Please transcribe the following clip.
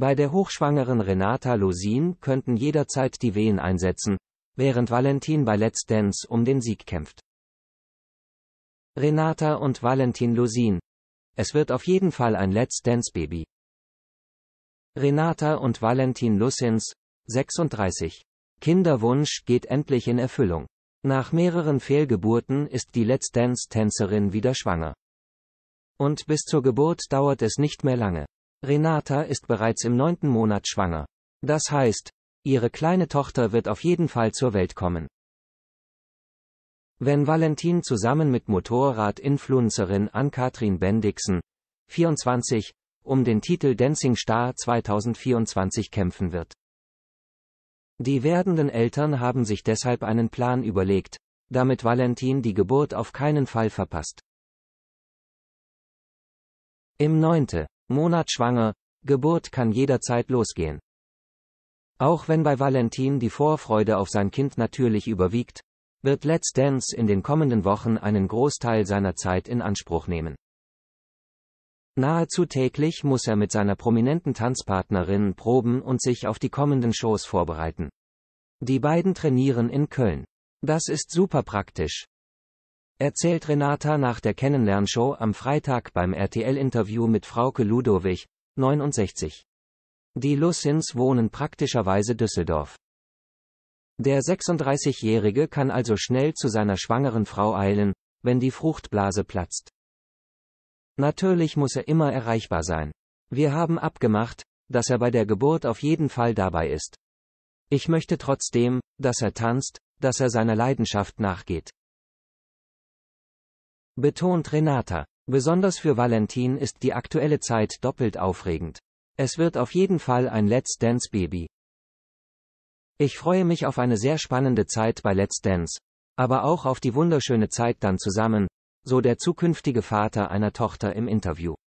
Bei der hochschwangeren Renata Lusin könnten jederzeit die Wehen einsetzen, während Valentin bei Let's Dance um den Sieg kämpft. Renata und Valentin Lusin. Es wird auf jeden Fall ein Let's Dance Baby. Renata und Valentin Lusins, 36. Kinderwunsch geht endlich in Erfüllung. Nach mehreren Fehlgeburten ist die Let's Dance-Tänzerin wieder schwanger. Und bis zur Geburt dauert es nicht mehr lange. Renata ist bereits im neunten Monat schwanger. Das heißt, ihre kleine Tochter wird auf jeden Fall zur Welt kommen. Wenn Valentin zusammen mit Motorrad-Influencerin Ann-Kathrin Bendixen, 24, um den Titel Dancing Star 2024 kämpfen wird. Die werdenden Eltern haben sich deshalb einen Plan überlegt, damit Valentin die Geburt auf keinen Fall verpasst. Im neunte Monat schwanger, Geburt kann jederzeit losgehen. Auch wenn bei Valentin die Vorfreude auf sein Kind natürlich überwiegt, wird Let's Dance in den kommenden Wochen einen Großteil seiner Zeit in Anspruch nehmen. Nahezu täglich muss er mit seiner prominenten Tanzpartnerin proben und sich auf die kommenden Shows vorbereiten. Die beiden trainieren in Köln. Das ist super praktisch erzählt Renata nach der Kennenlernshow am Freitag beim RTL-Interview mit Frauke Ludowig, 69. Die Lussins wohnen praktischerweise Düsseldorf. Der 36-Jährige kann also schnell zu seiner schwangeren Frau eilen, wenn die Fruchtblase platzt. Natürlich muss er immer erreichbar sein. Wir haben abgemacht, dass er bei der Geburt auf jeden Fall dabei ist. Ich möchte trotzdem, dass er tanzt, dass er seiner Leidenschaft nachgeht betont Renata. Besonders für Valentin ist die aktuelle Zeit doppelt aufregend. Es wird auf jeden Fall ein Let's Dance Baby. Ich freue mich auf eine sehr spannende Zeit bei Let's Dance, aber auch auf die wunderschöne Zeit dann zusammen, so der zukünftige Vater einer Tochter im Interview.